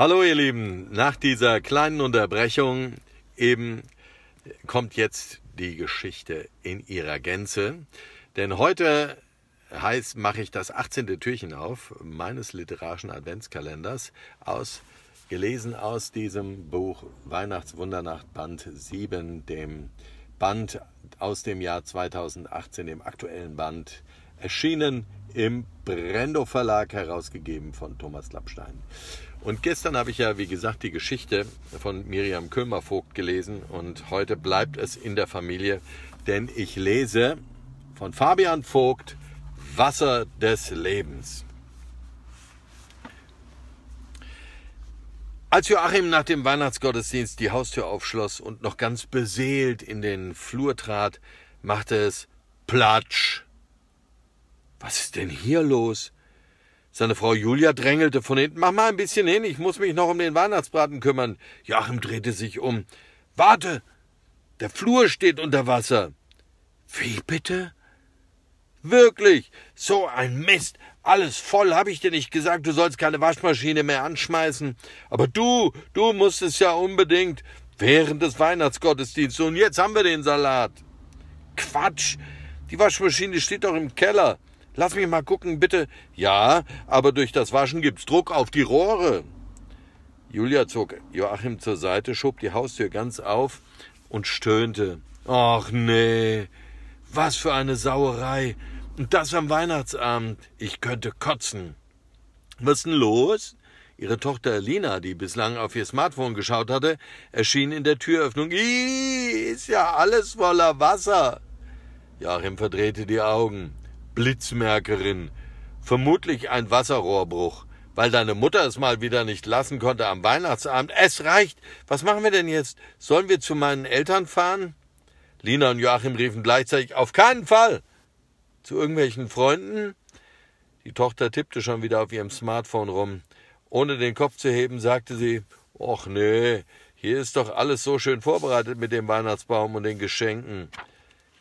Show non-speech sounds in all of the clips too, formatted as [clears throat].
Hallo ihr Lieben, nach dieser kleinen Unterbrechung eben kommt jetzt die Geschichte in ihrer Gänze. Denn heute heißt, mache ich das 18. Türchen auf meines literarischen Adventskalenders aus, gelesen aus diesem Buch Weihnachtswundernacht Band 7, dem Band aus dem Jahr 2018, dem aktuellen Band, erschienen im Brendo Verlag, herausgegeben von Thomas Klappstein. Und gestern habe ich ja, wie gesagt, die Geschichte von Miriam Kömervogt gelesen und heute bleibt es in der Familie, denn ich lese von Fabian Vogt Wasser des Lebens. Als Joachim nach dem Weihnachtsgottesdienst die Haustür aufschloss und noch ganz beseelt in den Flur trat, machte es Platsch. Was ist denn hier los? Seine Frau Julia drängelte von hinten. Mach mal ein bisschen hin, ich muss mich noch um den Weihnachtsbraten kümmern. Joachim drehte sich um. Warte! Der Flur steht unter Wasser. Wie bitte? Wirklich! So ein Mist! Alles voll, hab ich dir nicht gesagt, du sollst keine Waschmaschine mehr anschmeißen. Aber du, du musstest ja unbedingt während des Weihnachtsgottesdienstes. Und jetzt haben wir den Salat. Quatsch! Die Waschmaschine steht doch im Keller. Lass mich mal gucken, bitte. Ja, aber durch das Waschen gibt's Druck auf die Rohre. Julia zog Joachim zur Seite, schob die Haustür ganz auf und stöhnte. Ach nee, was für eine Sauerei. Und das am Weihnachtsabend. Ich könnte kotzen. Was denn los? Ihre Tochter Lina, die bislang auf ihr Smartphone geschaut hatte, erschien in der Türöffnung. Ih, ist ja alles voller Wasser. Joachim verdrehte die Augen. Blitzmerkerin. Vermutlich ein Wasserrohrbruch, weil deine Mutter es mal wieder nicht lassen konnte am Weihnachtsabend. Es reicht. Was machen wir denn jetzt? Sollen wir zu meinen Eltern fahren? Lina und Joachim riefen gleichzeitig auf keinen Fall. Zu irgendwelchen Freunden? Die Tochter tippte schon wieder auf ihrem Smartphone rum. Ohne den Kopf zu heben, sagte sie, Och nee, hier ist doch alles so schön vorbereitet mit dem Weihnachtsbaum und den Geschenken.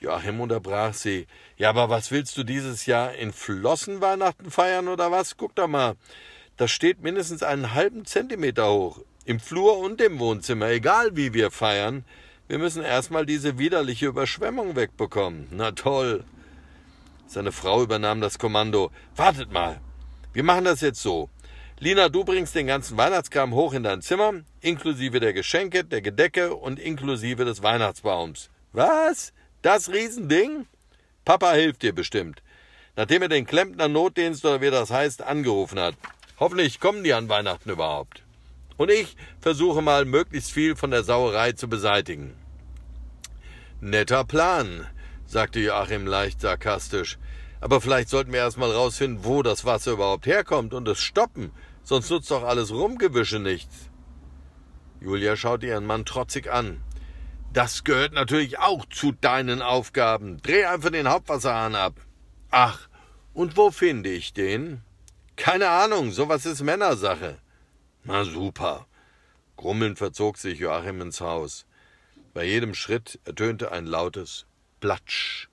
Joachim unterbrach sie. Ja, aber was willst du dieses Jahr in Flossen Weihnachten feiern oder was? Guck doch mal. Das steht mindestens einen halben Zentimeter hoch. Im Flur und im Wohnzimmer, egal wie wir feiern. Wir müssen erstmal diese widerliche Überschwemmung wegbekommen. Na toll. Seine Frau übernahm das Kommando. Wartet mal. Wir machen das jetzt so. Lina, du bringst den ganzen Weihnachtskram hoch in dein Zimmer, inklusive der Geschenke, der Gedecke und inklusive des Weihnachtsbaums. Was? Das Riesending? Papa hilft dir bestimmt. Nachdem er den Klempner Notdienst oder wie das heißt angerufen hat. Hoffentlich kommen die an Weihnachten überhaupt. Und ich versuche mal möglichst viel von der Sauerei zu beseitigen. Netter Plan, sagte Joachim leicht sarkastisch. Aber vielleicht sollten wir erst mal rausfinden, wo das Wasser überhaupt herkommt und es stoppen, sonst nutzt doch alles Rumgewische nichts. Julia schaute ihren Mann trotzig an. Das gehört natürlich auch zu deinen Aufgaben. Dreh einfach den Hauptwasserhahn ab. Ach, und wo finde ich den? Keine Ahnung, sowas ist Männersache. Na super. Grummelnd verzog sich Joachim ins Haus. Bei jedem Schritt ertönte ein lautes Platsch.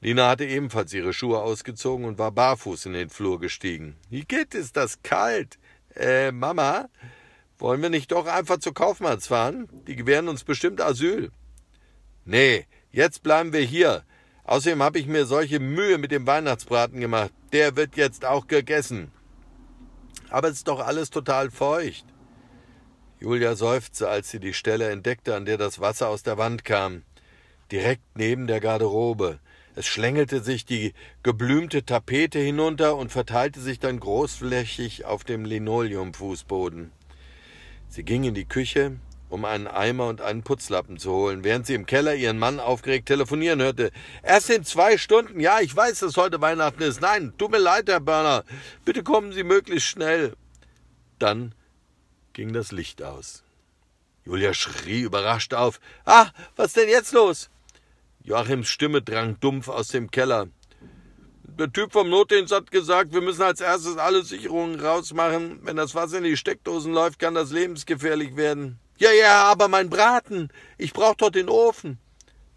Lina hatte ebenfalls ihre Schuhe ausgezogen und war barfuß in den Flur gestiegen. Wie geht es das kalt? Äh, Mama? Wollen wir nicht doch einfach zu Kaufmanns fahren? Die gewähren uns bestimmt Asyl. Nee, jetzt bleiben wir hier. Außerdem habe ich mir solche Mühe mit dem Weihnachtsbraten gemacht. Der wird jetzt auch gegessen. Aber es ist doch alles total feucht. Julia seufzte, als sie die Stelle entdeckte, an der das Wasser aus der Wand kam. Direkt neben der Garderobe. Es schlängelte sich die geblümte Tapete hinunter und verteilte sich dann großflächig auf dem Linoleumfußboden. Sie ging in die Küche, um einen Eimer und einen Putzlappen zu holen, während sie im Keller ihren Mann aufgeregt telefonieren hörte. Erst in zwei Stunden. Ja, ich weiß, dass heute Weihnachten ist. Nein, tut mir leid, Herr Börner. Bitte kommen Sie möglichst schnell. Dann ging das Licht aus. Julia schrie überrascht auf. Ah, was ist denn jetzt los? Joachims Stimme drang dumpf aus dem Keller der Typ vom Notdienst hat gesagt, wir müssen als erstes alle Sicherungen rausmachen. Wenn das Wasser in die Steckdosen läuft, kann das lebensgefährlich werden. Ja, ja, aber mein Braten. Ich brauche dort den Ofen.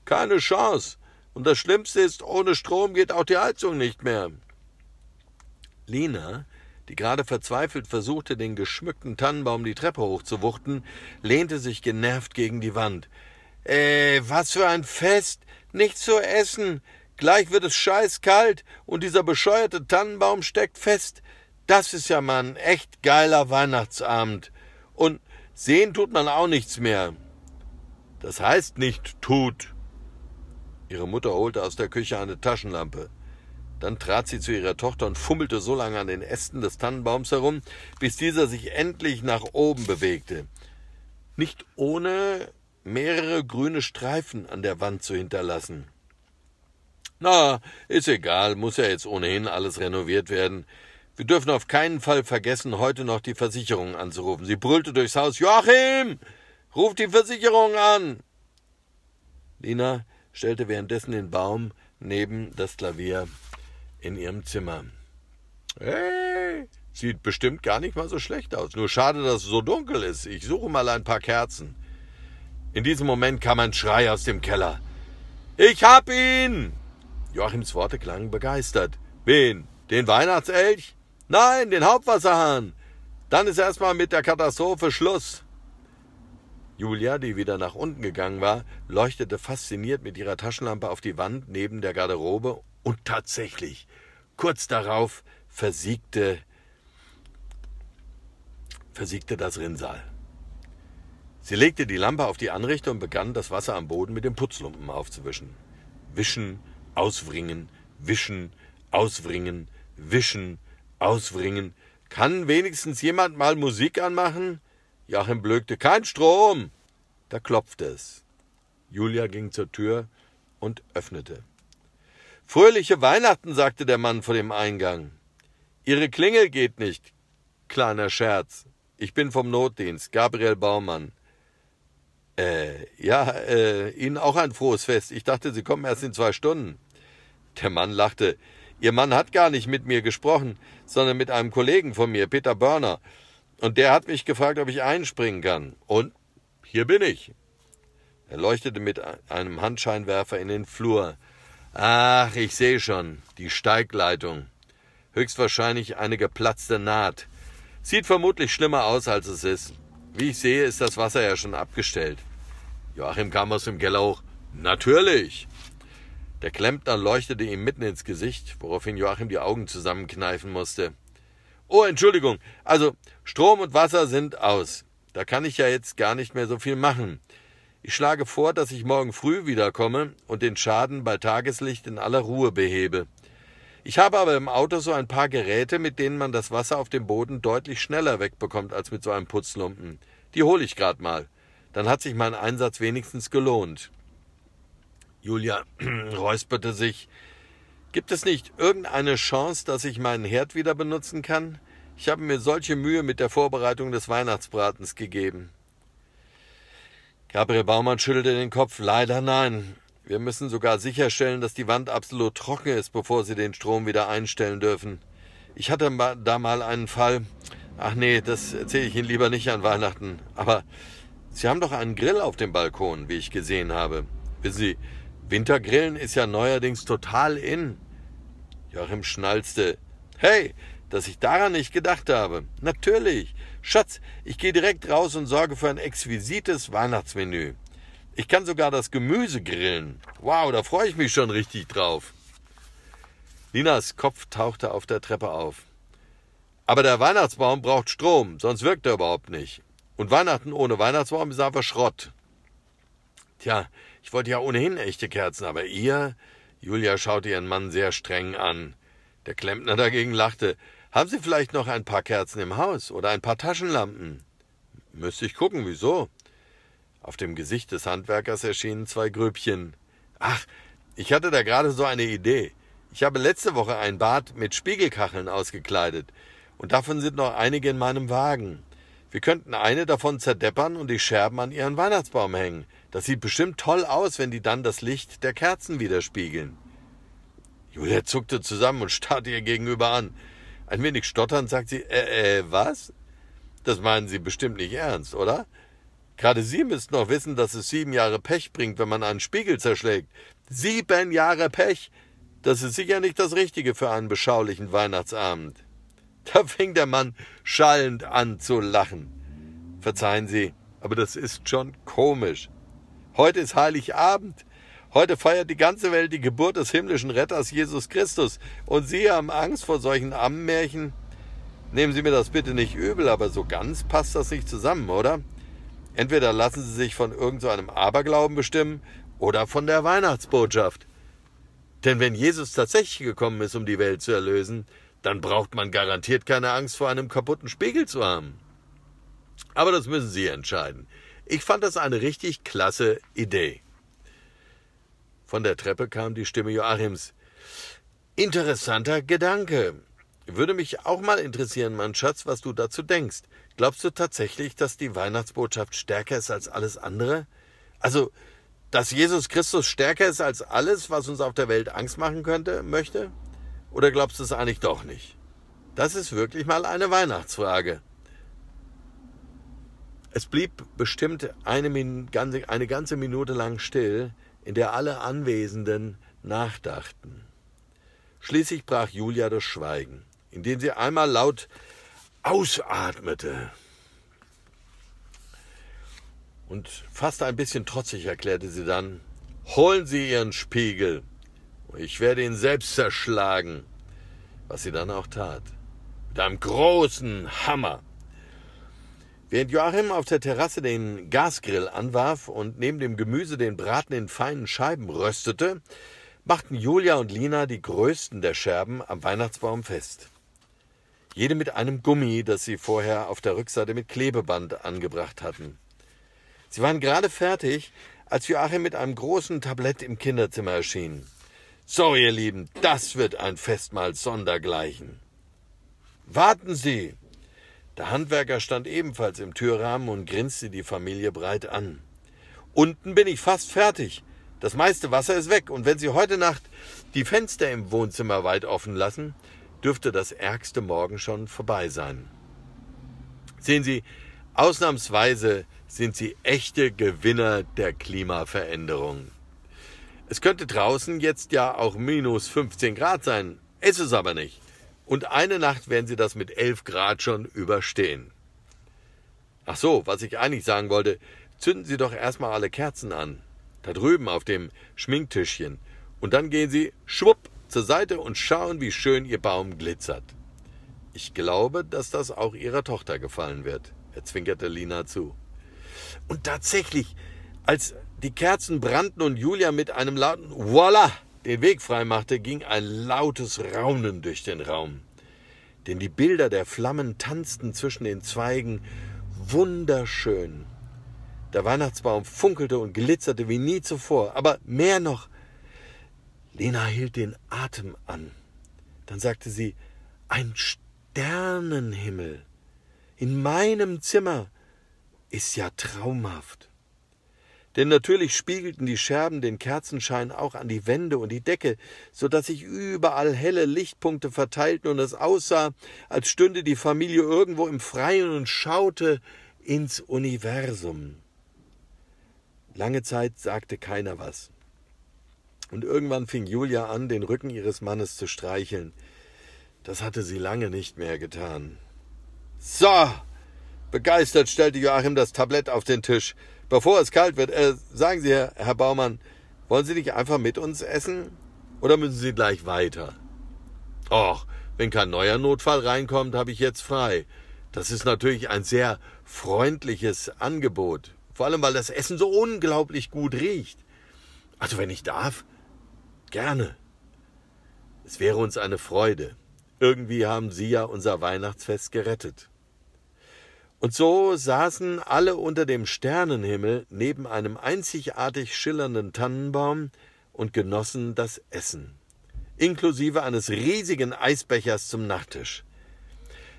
Keine Chance. Und das Schlimmste ist, ohne Strom geht auch die Heizung nicht mehr. Lina, die gerade verzweifelt versuchte, den geschmückten Tannenbaum die Treppe hochzuwuchten, lehnte sich genervt gegen die Wand. Äh, was für ein Fest. Nichts zu essen. Gleich wird es scheißkalt und dieser bescheuerte Tannenbaum steckt fest. Das ist ja mal ein echt geiler Weihnachtsabend. Und sehen tut man auch nichts mehr. Das heißt nicht tut. Ihre Mutter holte aus der Küche eine Taschenlampe. Dann trat sie zu ihrer Tochter und fummelte so lange an den Ästen des Tannenbaums herum, bis dieser sich endlich nach oben bewegte. Nicht ohne mehrere grüne Streifen an der Wand zu hinterlassen. Na, ist egal, muss ja jetzt ohnehin alles renoviert werden. Wir dürfen auf keinen Fall vergessen, heute noch die Versicherung anzurufen. Sie brüllte durchs Haus Joachim. Ruf die Versicherung an. Lina stellte währenddessen den Baum neben das Klavier in ihrem Zimmer. Hey, sieht bestimmt gar nicht mal so schlecht aus. Nur schade, dass es so dunkel ist. Ich suche mal ein paar Kerzen. In diesem Moment kam ein Schrei aus dem Keller. Ich hab ihn! Joachims Worte klangen begeistert. Wen? Den Weihnachtselch? Nein, den Hauptwasserhahn. Dann ist erstmal mit der Katastrophe Schluss. Julia, die wieder nach unten gegangen war, leuchtete fasziniert mit ihrer Taschenlampe auf die Wand neben der Garderobe und tatsächlich, kurz darauf versiegte, versiegte das Rinnsal. Sie legte die Lampe auf die Anrichte und begann, das Wasser am Boden mit dem Putzlumpen aufzuwischen. Wischen, auswringen, wischen, auswringen, wischen, auswringen. Kann wenigstens jemand mal Musik anmachen? Joachim blökte, kein Strom! Da klopfte es. Julia ging zur Tür und öffnete. Fröhliche Weihnachten, sagte der Mann vor dem Eingang. Ihre Klingel geht nicht. Kleiner Scherz. Ich bin vom Notdienst, Gabriel Baumann. Äh, ja, äh, Ihnen auch ein frohes Fest. Ich dachte, Sie kommen erst in zwei Stunden. Der Mann lachte. Ihr Mann hat gar nicht mit mir gesprochen, sondern mit einem Kollegen von mir, Peter Börner. Und der hat mich gefragt, ob ich einspringen kann. Und hier bin ich. Er leuchtete mit einem Handscheinwerfer in den Flur. Ach, ich sehe schon, die Steigleitung. Höchstwahrscheinlich eine geplatzte Naht. Sieht vermutlich schlimmer aus, als es ist. Wie ich sehe, ist das Wasser ja schon abgestellt. Joachim kam aus dem hoch. Natürlich! Der Klempner leuchtete ihm mitten ins Gesicht, woraufhin Joachim die Augen zusammenkneifen musste. Oh, Entschuldigung. Also, Strom und Wasser sind aus. Da kann ich ja jetzt gar nicht mehr so viel machen. Ich schlage vor, dass ich morgen früh wiederkomme und den Schaden bei Tageslicht in aller Ruhe behebe. Ich habe aber im Auto so ein paar Geräte, mit denen man das Wasser auf dem Boden deutlich schneller wegbekommt als mit so einem Putzlumpen. Die hole ich gerade mal. Dann hat sich mein Einsatz wenigstens gelohnt. Julia [clears throat] räusperte sich. Gibt es nicht irgendeine Chance, dass ich meinen Herd wieder benutzen kann? Ich habe mir solche Mühe mit der Vorbereitung des Weihnachtsbratens gegeben. Gabriel Baumann schüttelte den Kopf. Leider nein. Wir müssen sogar sicherstellen, dass die Wand absolut trocken ist, bevor sie den Strom wieder einstellen dürfen. Ich hatte da mal einen Fall. Ach nee, das erzähle ich Ihnen lieber nicht an Weihnachten. Aber Sie haben doch einen Grill auf dem Balkon, wie ich gesehen habe. Wissen Sie, Wintergrillen ist ja neuerdings total in. Joachim schnalzte. Hey, dass ich daran nicht gedacht habe. Natürlich. Schatz, ich gehe direkt raus und sorge für ein exquisites Weihnachtsmenü. Ich kann sogar das Gemüse grillen. Wow, da freue ich mich schon richtig drauf. Linas Kopf tauchte auf der Treppe auf. Aber der Weihnachtsbaum braucht Strom, sonst wirkt er überhaupt nicht. Und Weihnachten ohne Weihnachtsbaum ist einfach Schrott. Tja, ich wollte ja ohnehin echte Kerzen, aber ihr? Julia schaute ihren Mann sehr streng an. Der Klempner dagegen lachte. Haben Sie vielleicht noch ein paar Kerzen im Haus oder ein paar Taschenlampen? Müsste ich gucken, wieso? Auf dem Gesicht des Handwerkers erschienen zwei Grübchen. Ach, ich hatte da gerade so eine Idee. Ich habe letzte Woche ein Bad mit Spiegelkacheln ausgekleidet, und davon sind noch einige in meinem Wagen. Wir könnten eine davon zerdeppern und die Scherben an ihren Weihnachtsbaum hängen. Das sieht bestimmt toll aus, wenn die dann das Licht der Kerzen widerspiegeln. Julia zuckte zusammen und starrte ihr gegenüber an. Ein wenig stotternd sagt sie, äh, äh, was? Das meinen Sie bestimmt nicht ernst, oder? Gerade Sie müssten doch wissen, dass es sieben Jahre Pech bringt, wenn man einen Spiegel zerschlägt. Sieben Jahre Pech! Das ist sicher nicht das Richtige für einen beschaulichen Weihnachtsabend. [laughs] Da fing der Mann schallend an zu lachen. Verzeihen Sie, aber das ist schon komisch. Heute ist Heiligabend. Heute feiert die ganze Welt die Geburt des himmlischen Retters Jesus Christus. Und Sie haben Angst vor solchen Ammenmärchen? Nehmen Sie mir das bitte nicht übel, aber so ganz passt das nicht zusammen, oder? Entweder lassen sie sich von irgendeinem so Aberglauben bestimmen oder von der Weihnachtsbotschaft. Denn wenn Jesus tatsächlich gekommen ist, um die Welt zu erlösen, dann braucht man garantiert keine Angst vor einem kaputten Spiegel zu haben. Aber das müssen Sie entscheiden. Ich fand das eine richtig klasse Idee. Von der Treppe kam die Stimme Joachims. Interessanter Gedanke. Würde mich auch mal interessieren, mein Schatz, was du dazu denkst. Glaubst du tatsächlich, dass die Weihnachtsbotschaft stärker ist als alles andere? Also, dass Jesus Christus stärker ist als alles, was uns auf der Welt Angst machen könnte, möchte? Oder glaubst du es eigentlich doch nicht? Das ist wirklich mal eine Weihnachtsfrage. Es blieb bestimmt eine, ganze, eine ganze Minute lang still, in der alle Anwesenden nachdachten. Schließlich brach Julia das Schweigen indem sie einmal laut ausatmete. Und fast ein bisschen trotzig erklärte sie dann, holen Sie Ihren Spiegel, ich werde ihn selbst zerschlagen, was sie dann auch tat, mit einem großen Hammer. Während Joachim auf der Terrasse den Gasgrill anwarf und neben dem Gemüse den Braten in feinen Scheiben röstete, machten Julia und Lina die größten der Scherben am Weihnachtsbaum fest jede mit einem Gummi, das sie vorher auf der Rückseite mit Klebeband angebracht hatten. Sie waren gerade fertig, als Joachim mit einem großen Tablett im Kinderzimmer erschien. So, ihr Lieben, das wird ein Festmahl sondergleichen. Warten Sie! Der Handwerker stand ebenfalls im Türrahmen und grinste die Familie breit an. Unten bin ich fast fertig. Das meiste Wasser ist weg, und wenn Sie heute Nacht die Fenster im Wohnzimmer weit offen lassen, dürfte das Ärgste morgen schon vorbei sein. Sehen Sie, ausnahmsweise sind Sie echte Gewinner der Klimaveränderung. Es könnte draußen jetzt ja auch minus 15 Grad sein, ist es aber nicht. Und eine Nacht werden Sie das mit 11 Grad schon überstehen. Ach so, was ich eigentlich sagen wollte, zünden Sie doch erstmal alle Kerzen an. Da drüben auf dem Schminktischchen. Und dann gehen Sie schwupp zur Seite und schauen, wie schön ihr Baum glitzert. Ich glaube, dass das auch ihrer Tochter gefallen wird. Er zwinkerte Lina zu. Und tatsächlich, als die Kerzen brannten und Julia mit einem lauten Voila den Weg freimachte, ging ein lautes Raunen durch den Raum. Denn die Bilder der Flammen tanzten zwischen den Zweigen wunderschön. Der Weihnachtsbaum funkelte und glitzerte wie nie zuvor, aber mehr noch, Lena hielt den Atem an. Dann sagte sie, ein Sternenhimmel in meinem Zimmer ist ja traumhaft. Denn natürlich spiegelten die Scherben den Kerzenschein auch an die Wände und die Decke, so dass sich überall helle Lichtpunkte verteilten und es aussah, als stünde die Familie irgendwo im Freien und schaute ins Universum. Lange Zeit sagte keiner was und irgendwann fing Julia an, den Rücken ihres Mannes zu streicheln. Das hatte sie lange nicht mehr getan. So! Begeistert stellte Joachim das Tablett auf den Tisch. Bevor es kalt wird, äh, sagen Sie, Herr Baumann, wollen Sie nicht einfach mit uns essen? Oder müssen Sie gleich weiter? Och, wenn kein neuer Notfall reinkommt, habe ich jetzt frei. Das ist natürlich ein sehr freundliches Angebot. Vor allem, weil das Essen so unglaublich gut riecht. Also wenn ich darf, Gerne. Es wäre uns eine Freude. Irgendwie haben Sie ja unser Weihnachtsfest gerettet. Und so saßen alle unter dem Sternenhimmel neben einem einzigartig schillernden Tannenbaum und genossen das Essen, inklusive eines riesigen Eisbechers zum Nachttisch.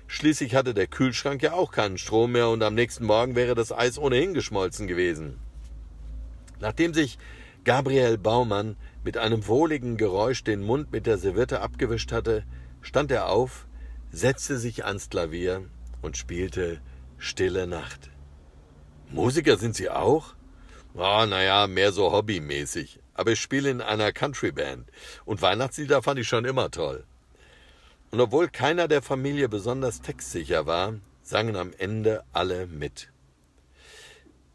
Schließlich hatte der Kühlschrank ja auch keinen Strom mehr und am nächsten Morgen wäre das Eis ohnehin geschmolzen gewesen. Nachdem sich Gabriel Baumann mit einem wohligen Geräusch den Mund mit der Serviette abgewischt hatte, stand er auf, setzte sich ans Klavier und spielte Stille Nacht. Musiker sind Sie auch? Ah, oh, naja, mehr so hobbymäßig. Aber ich spiele in einer Countryband und Weihnachtslieder fand ich schon immer toll. Und obwohl keiner der Familie besonders textsicher war, sangen am Ende alle mit.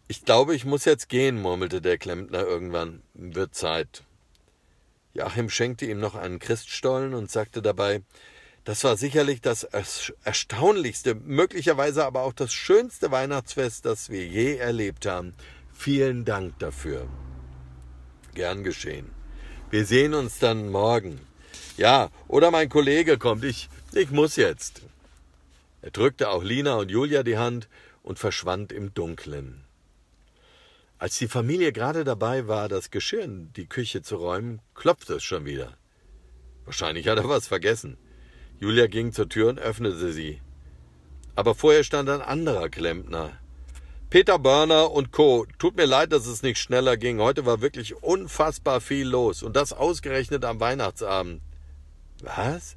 Ich glaube, ich muss jetzt gehen, murmelte der Klempner irgendwann. Wird Zeit. Joachim schenkte ihm noch einen Christstollen und sagte dabei, das war sicherlich das erstaunlichste, möglicherweise aber auch das schönste Weihnachtsfest, das wir je erlebt haben. Vielen Dank dafür. Gern geschehen. Wir sehen uns dann morgen. Ja, oder mein Kollege kommt. Ich, ich muss jetzt. Er drückte auch Lina und Julia die Hand und verschwand im Dunklen. Als die Familie gerade dabei war, das Geschirr in die Küche zu räumen, klopfte es schon wieder. Wahrscheinlich hat er was vergessen. Julia ging zur Tür und öffnete sie. Aber vorher stand ein anderer Klempner. Peter Börner und Co. Tut mir leid, dass es nicht schneller ging. Heute war wirklich unfassbar viel los. Und das ausgerechnet am Weihnachtsabend. Was?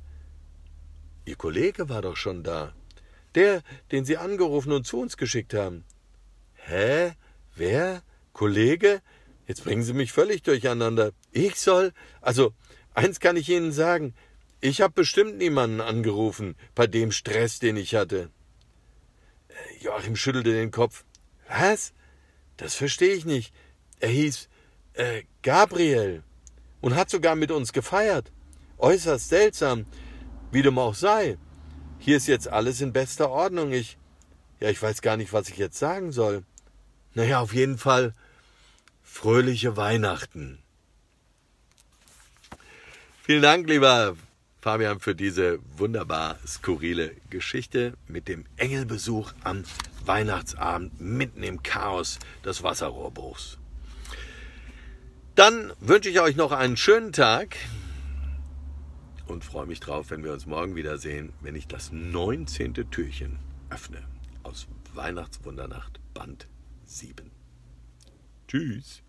Ihr Kollege war doch schon da. Der, den Sie angerufen und zu uns geschickt haben. Hä? Wer? Kollege, jetzt bringen Sie mich völlig durcheinander. Ich soll, also eins kann ich Ihnen sagen, ich habe bestimmt niemanden angerufen bei dem Stress, den ich hatte. Äh, Joachim schüttelte den Kopf. Was? Das verstehe ich nicht. Er hieß äh, Gabriel und hat sogar mit uns gefeiert. Äußerst seltsam, wie dem auch sei. Hier ist jetzt alles in bester Ordnung. Ich. Ja, ich weiß gar nicht, was ich jetzt sagen soll. Naja, auf jeden Fall fröhliche Weihnachten. Vielen Dank, lieber Fabian, für diese wunderbar skurrile Geschichte mit dem Engelbesuch am Weihnachtsabend mitten im Chaos des Wasserrohrbruchs. Dann wünsche ich euch noch einen schönen Tag und freue mich drauf, wenn wir uns morgen wiedersehen, wenn ich das 19. Türchen öffne aus Weihnachtswundernacht Band 7. Tschüss.